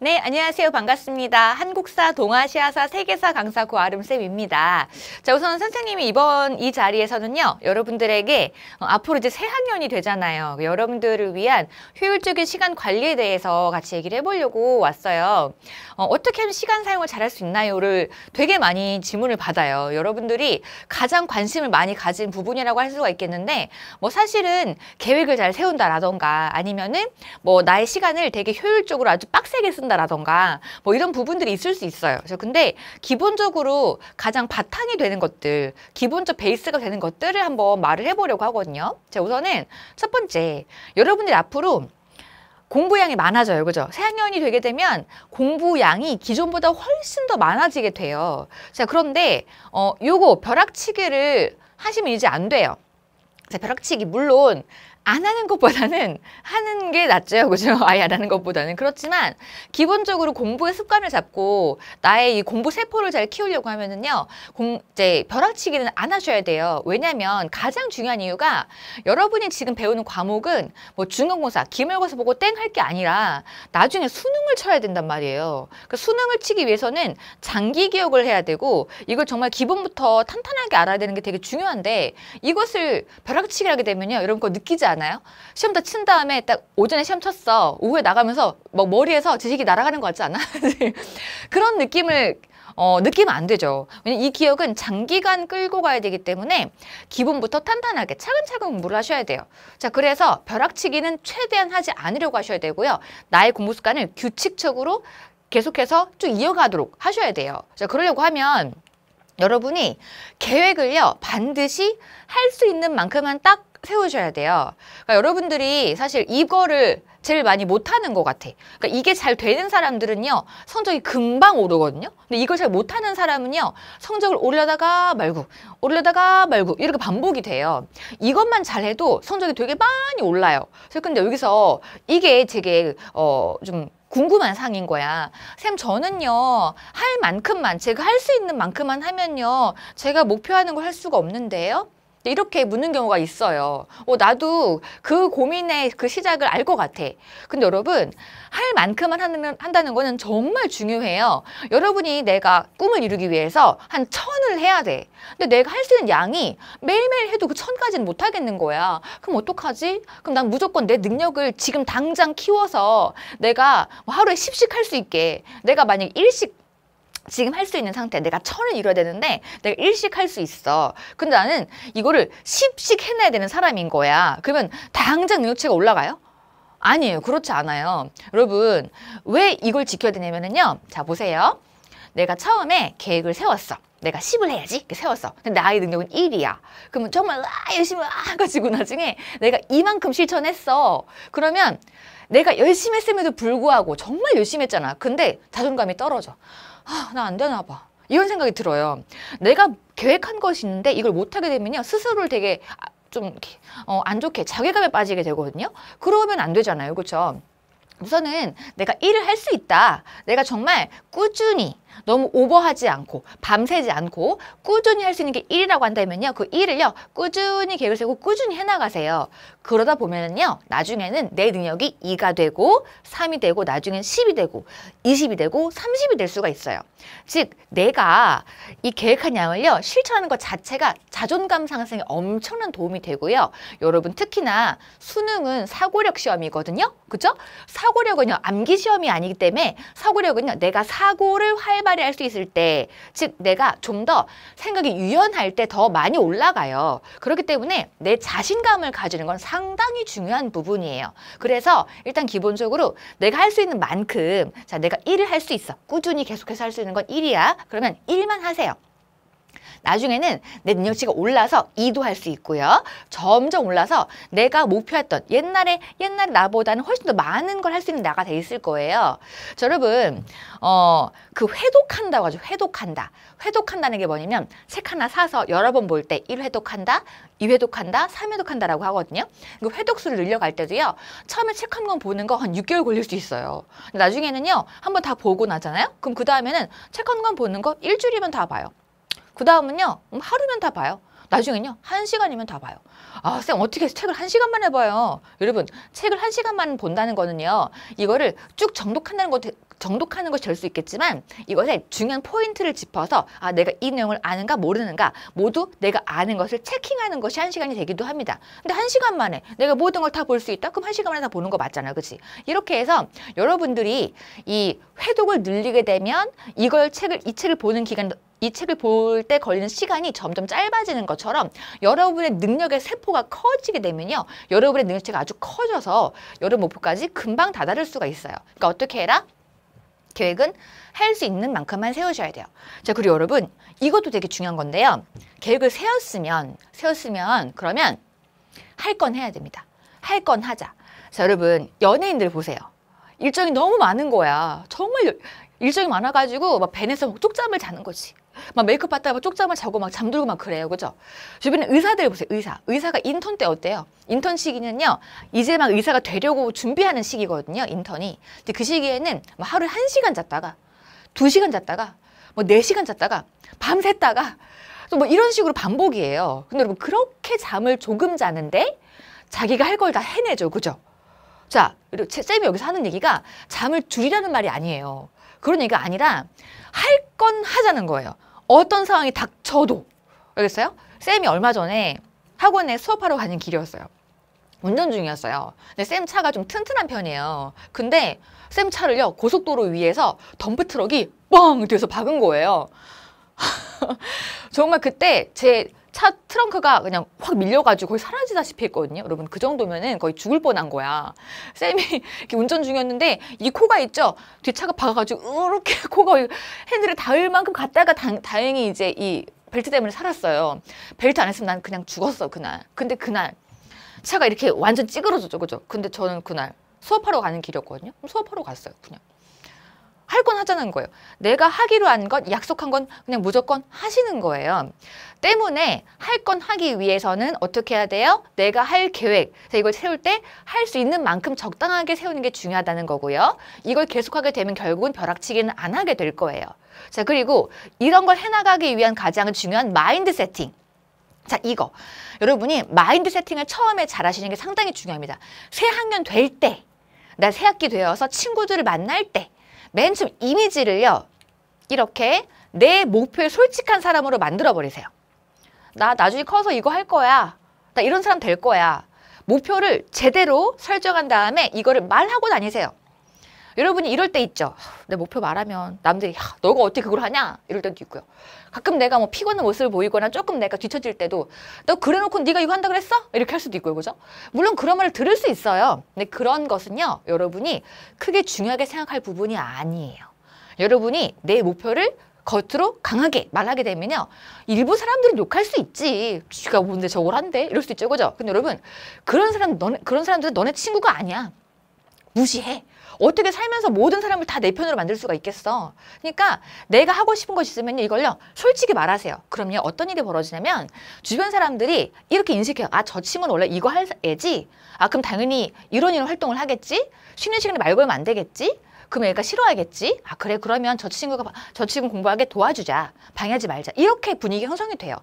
네, 안녕하세요. 반갑습니다. 한국사, 동아시아사, 세계사 강사 고아름쌤입니다. 자, 우선 선생님이 이번 이 자리에서는요, 여러분들에게 어, 앞으로 이제 새 학년이 되잖아요. 그러니까 여러분들을 위한 효율적인 시간 관리에 대해서 같이 얘기를 해보려고 왔어요. 어, 어떻게 하면 시간 사용을 잘 할 수 있나요?를 되게 많이 질문을 받아요. 여러분들이 가장 관심을 많이 가진 부분이라고 할 수가 있겠는데, 뭐 사실은 계획을 잘 세운다라던가 아니면은 뭐 나의 시간을 되게 효율적으로 아주 빡세게 쓴다 바꾼다라던가 뭐 이런 부분들이 있을 수 있어요. 그래서 근데 기본적으로 가장 바탕이 되는 것들, 기본적 베이스가 되는 것들을 한번 말을 해보려고 하거든요. 자, 우선은 첫 번째, 여러분들이 앞으로 공부량이 많아져요. 그죠? 새학년이 되게 되면 공부량이 기존보다 훨씬 더 많아지게 돼요. 자, 그런데, 어, 요거 벼락치기를 하시면 이제 안 돼요. 자, 벼락치기 물론 안 하는 것보다는 하는 게 낫죠. 그죠? 아예 안 하는 것보다는. 그렇지만 기본적으로 공부의 습관을 잡고 나의 이 공부 세포를 잘 키우려고 하면은요. 공, 이제 벼락치기는 안 하셔야 돼요. 왜냐면 가장 중요한 이유가 여러분이 지금 배우는 과목은 뭐 중간고사, 기말고사 보고 땡 할 게 아니라 나중에 수능을 쳐야 된단 말이에요. 그 수능을 치기 위해서는 장기 기억을 해야 되고 이걸 정말 기본부터 탄탄하게 알아야 되는 게 되게 중요한데 이것을 벼락치기 하게 되면요. 여러분 그거 느끼지 않아요. 있잖아요. 시험다 친 다음에 딱 오전에 시험 쳤어. 오후에 나가면서 막 뭐 머리에서 지식이 날아가는 것 같지 않아? 그런 느낌을 어, 느낌면안 되죠. 왜냐면 이 기억은 장기간 끌고 가야 되기 때문에 기본부터 탄탄하게 차근차근 공부를 하셔야 돼요. 자, 그래서 벼락치기는 최대한 하지 않으려고 하셔야 되고요. 나의 공부 습관을 규칙적으로 계속해서 쭉 이어가도록 하셔야 돼요. 자, 그러려고 하면 여러분이 계획을요, 반드시 할 수 있는 만큼만 딱 세우셔야 돼요. 그러니까 여러분들이 사실 이거를 제일 많이 못하는 것 같아. 그러니까 이게 잘 되는 사람들은요. 성적이 금방 오르거든요. 근데 이걸 잘 못하는 사람은요. 성적을 올려다가 말고 올려다가 말고 이렇게 반복이 돼요. 이것만 잘해도 성적이 되게 많이 올라요. 그래서 근데 여기서 이게 되게 어 좀 궁금한 상인 거야. 쌤, 저는요, 할 만큼만, 제가 할 수 있는 만큼만 하면요, 제가 목표하는 걸 할 수가 없는데요. 이렇게 묻는 경우가 있어요. 어, 나도 그 고민의 그 시작을 알 것 같아. 근데 여러분, 할 만큼만 하는, 한다는 거는 정말 중요해요. 여러분이 내가 꿈을 이루기 위해서 한 천을 해야 돼. 근데 내가 할 수 있는 양이 매일매일 해도 그 천까지는 못 하겠는 거야. 그럼 어떡하지? 그럼 난 무조건 내 능력을 지금 당장 키워서 내가 하루에 십씩 할 수 있게 내가 만약 일씩 지금 할 수 있는 상태 내가 천을 이뤄야 되는데 내가 일씩 할 수 있어 근데 나는 이거를 십씩 해내야 되는 사람인 거야 그러면 당장 능력치가 올라가요? 아니에요 그렇지 않아요 여러분 왜 이걸 지켜야 되냐면요 자 보세요 내가 처음에 계획을 세웠어 내가 10을 해야지 이렇게 세웠어. 근데 나의 능력은 1이야. 그러면 정말 아 열심히 와 가지고 나중에 내가 이만큼 실천했어. 그러면 내가 열심히 했음에도 불구하고 정말 열심히 했잖아. 근데 자존감이 떨어져. 아, 나 안 되나 봐. 이런 생각이 들어요. 내가 계획한 것이 있는데 이걸 못하게 되면요. 스스로를 되게 아, 좀안 어, 좋게 자괴감에 빠지게 되거든요. 그러면 안 되잖아요. 그렇죠? 우선은 내가 일을 할 수 있다. 내가 정말 꾸준히 너무 오버하지 않고 밤새지 않고 꾸준히 할 수 있는 게 일이라고 한다면요. 그 일을요. 꾸준히 계획을 세고 우 꾸준히 해나가세요. 그러다 보면은요. 나중에는 내 능력이 이가 되고 삼이 되고 나중엔 십이 되고 이십이 되고 삼십이될 수가 있어요. 즉 내가 이 계획한 양을요. 실천하는 것 자체가 자존감 상승에 엄청난 도움이 되고요. 여러분 특히나 수능은 사고력 시험이거든요. 그죠? 사고력은요. 암기 시험이 아니기 때문에 사고력은요. 내가 사고를 활발 발휘할 수 있을 때, 즉 내가 좀 더 생각이 유연할 때 더 많이 올라가요. 그렇기 때문에 내 자신감을 가지는 건 상당히 중요한 부분이에요. 그래서 일단 기본적으로 내가 할 수 있는 만큼 자 내가 일을 할 수 있어. 꾸준히 계속해서 할 수 있는 건 일이야. 그러면 일만 하세요. 나중에는 내 능력치가 올라서 이도 할 수 있고요. 점점 올라서 내가 목표했던 옛날에 옛날 나보다는 훨씬 더 많은 걸 할 수 있는 나가 돼 있을 거예요. 자, 여러분 어그 회독한다고 하죠. 회독한다. 회독한다는 게 뭐냐면 책 하나 사서 여러 번 볼때 일회독한다 이회독한다 삼회독한다라고 하거든요. 그 회독수를 늘려갈 때도요. 처음에 책 한 권 보는 거한 육개월 걸릴 수 있어요. 나중에는요. 한번 다 보고 나잖아요. 그럼 그 다음에는 책 한 권 보는 거 일주일이면 다 봐요. 그 다음은요. 음, 하루면 다 봐요. 나중엔요. 한시간이면다 봐요. 아, 쌤 어떻게 책을 한시간만 해봐요. 여러분 책을 한시간만 본다는 거는요. 이거를 쭉 정독한다는 것도 정독하는 것이 될 수 있겠지만 이것에 중요한 포인트를 짚어서 아 내가 이 내용을 아는가 모르는가 모두 내가 아는 것을 체킹하는 것이 한 시간이 되기도 합니다. 근데 한 시간 만에 내가 모든 걸 다 볼 수 있다? 그럼 한 시간 만에 다 보는 거 맞잖아. 그치? 이렇게 해서 여러분들이 이 회독을 늘리게 되면 이걸 책을 이 책을 보는 기간 도이 책을 볼 때 걸리는 시간이 점점 짧아지는 것처럼 여러분의 능력의 세포가 커지게 되면요. 여러분의 능력체가 아주 커져서 여러 목표까지 금방 다다를 수가 있어요. 그러니까 어떻게 해라? 계획은 할 수 있는 만큼만 세우셔야 돼요. 자, 그리고 여러분 이것도 되게 중요한 건데요. 계획을 세웠으면 세웠으면 그러면 할 건 해야 됩니다. 할 건 하자. 자, 여러분 연예인들 보세요. 일정이 너무 많은 거야. 정말 일정이 많아가지고 막 벤에서 쪽잠을 자는 거지. 막 메이크업 받다 보면 쪽잠을 자고 막 잠들고 막 그래요. 그죠? 주변에 의사들 보세요. 의사. 의사가 인턴 때 어때요? 인턴 시기는요. 이제 막 의사가 되려고 준비하는 시기거든요. 인턴이. 근데 그 시기에는 막 뭐 하루에 한시간 잤다가 두시간 잤다가 뭐 네시간 잤다가 밤샜다가 또 뭐 이런 식으로 반복이에요. 근데 여러분 그렇게 잠을 조금 자는데 자기가 할 걸 다 해내죠. 그죠? 자, 그리고 쌤이 여기서 하는 얘기가 잠을 줄이라는 말이 아니에요. 그런 얘기가 아니라 할 건 하자는 거예요. 어떤 상황이 닥쳐도 알겠어요? 쌤이 얼마 전에 학원에 수업하러 가는 길이었어요. 운전 중이었어요. 근데 쌤 차가 좀 튼튼한 편이에요. 근데 쌤 차를요 고속도로 위에서 덤프 트럭이 뻥 뒤에서 박은 거예요. 정말 그때 제차 트렁크가 그냥 확 밀려가지고 거의 사라지다시피 했거든요. 여러분 그 정도면은 거의 죽을 뻔한 거야. 쌤이 이렇게 운전 중이었는데 이 코가 있죠. 뒤 차가 박아가지고 이렇게 코가 핸들을 닿을 만큼 갔다가 다, 다행히 이제 이 벨트 때문에 살았어요. 벨트 안 했으면 난 그냥 죽었어 그날. 근데 그날 차가 이렇게 완전 찌그러졌죠, 그죠? 근데 저는 그날 수업하러 가는 길이었거든요. 수업하러 갔어요, 그냥. 할건 하자는 거예요. 내가 하기로 한 건 약속한 건 그냥 무조건 하시는 거예요. 때문에 할 건 하기 위해서는 어떻게 해야 돼요? 내가 할 계획, 이걸 세울 때 할 수 있는 만큼 적당하게 세우는 게 중요하다는 거고요. 이걸 계속하게 되면 결국은 벼락치기는 안 하게 될 거예요. 자, 그리고 이런 걸 해나가기 위한 가장 중요한 마인드 세팅. 자, 이거. 여러분이 마인드 세팅을 처음에 잘 하시는 게 상당히 중요합니다. 새 학년 될 때, 나 새 학기 되어서 친구들을 만날 때, 맨 처음 이미지를요. 이렇게 내 목표에 솔직한 사람으로 만들어 버리세요. 나 나중에 커서 이거 할 거야. 나 이런 사람 될 거야. 목표를 제대로 설정한 다음에 이거를 말하고 다니세요. 여러분이 이럴 때 있죠. 내 목표 말하면 남들이 야, 너가 어떻게 그걸 하냐? 이럴 때도 있고요. 가끔 내가 뭐 피곤한 모습을 보이거나 조금 내가 뒤처질 때도 너 그래놓고 네가 이거 한다 그랬어? 이렇게 할 수도 있고요. 그죠? 물론 그런 말을 들을 수 있어요. 근데 그런 것은요. 여러분이 크게 중요하게 생각할 부분이 아니에요. 여러분이 내 목표를 겉으로 강하게 말하게 되면요. 일부 사람들은 욕할 수 있지. 쥐가 뭔데 저걸 한대? 이럴 수 있죠. 그죠? 근데 여러분, 그런 사람, 너네, 그런 사람들은 너네 친구가 아니야. 무시해. 어떻게 살면서 모든 사람을 다 내 편으로 만들 수가 있겠어. 그러니까 내가 하고 싶은 것이 있으면 이걸요. 솔직히 말하세요. 그럼요. 어떤 일이 벌어지냐면 주변 사람들이 이렇게 인식해요. 아, 저 친구는 원래 이거 할 애지. 아, 그럼 당연히 이런 이런 활동을 하겠지. 쉬는 시간에 말걸면안 되겠지. 그럼 애가 싫어하겠지? 아 그래 그러면 저 친구가 저 친구 공부하게 도와주자. 방해하지 말자. 이렇게 분위기 형성이 돼요.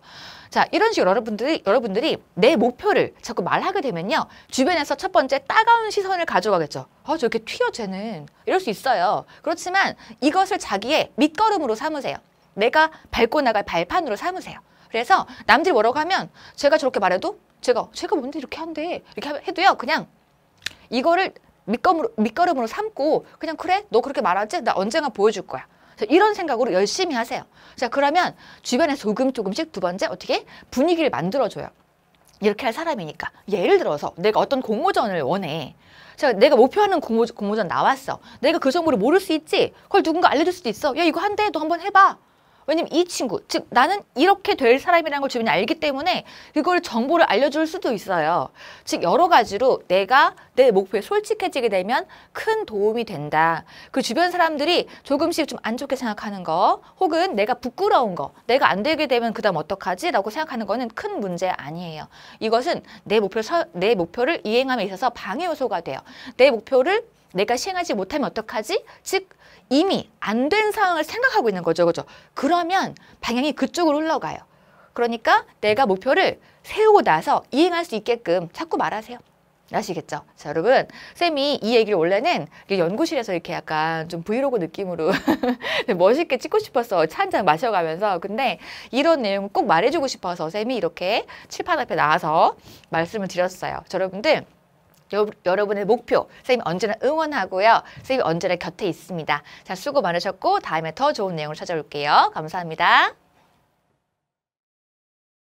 자 이런 식으로 여러분들이 여러분들이 내 목표를 자꾸 말하게 되면요. 주변에서 첫 번째 따가운 시선을 가져가겠죠. 아 저렇게 튀어 쟤는 이럴 수 있어요. 그렇지만 이것을 자기의 밑거름으로 삼으세요. 내가 밟고 나갈 발판으로 삼으세요. 그래서 남들이 뭐라고 하면 제가 저렇게 말해도 제가 어, 제가 뭔데 이렇게 한대 이렇게 해도요 그냥 이거를 밑거름으로, 밑거름으로 삼고 그냥 그래 너 그렇게 말하지 나 언젠가 보여줄 거야 이런 생각으로 열심히 하세요 자 그러면 주변에 조금 조금씩 두 번째 어떻게 분위기를 만들어줘요 이렇게 할 사람이니까 예를 들어서 내가 어떤 공모전을 원해 자, 내가 목표하는 공모, 공모전 나왔어. 내가 그 정보를 모를 수 있지. 그걸 누군가 알려줄 수도 있어. 야, 이거 한대, 너 한번 해봐. 왜냐면 이 친구, 즉 나는 이렇게 될 사람이라는 걸 주변이 알기 때문에 그걸 정보를 알려줄 수도 있어요. 즉 여러 가지로 내가 내 목표에 솔직해지게 되면 큰 도움이 된다. 그 주변 사람들이 조금씩 좀 안 좋게 생각하는 거 혹은 내가 부끄러운 거 내가 안 되게 되면 그 다음 어떡하지? 라고 생각하는 거는 큰 문제 아니에요. 이것은 내, 목표, 서, 내 목표를 이행함에 있어서 방해 요소가 돼요. 내 목표를 내가 시행하지 못하면 어떡하지? 즉 이미 안 된 상황을 생각하고 있는 거죠. 그죠? 렇 그러면 방향이 그쪽으로 흘러가요. 그러니까 내가 목표를 세우고 나서 이행할 수 있게끔 자꾸 말하세요. 아시겠죠? 자, 여러분, 쌤이 이 얘기를 원래는 연구실에서 이렇게 약간 좀 브이로그 느낌으로 멋있게 찍고 싶었어. 차한잔 마셔가면서. 근데 이런 내용을 꼭 말해주고 싶어서 쌤이 이렇게 칠판 앞에 나와서 말씀을 드렸어요. 자, 여러분들, 여, 러분의 목표 선생님 언제나 응원하고요. 선생님 언제나 곁에 있습니다. 자 수고 많으셨고 다음에 더 좋은 내용을 찾아올게요. 감사합니다.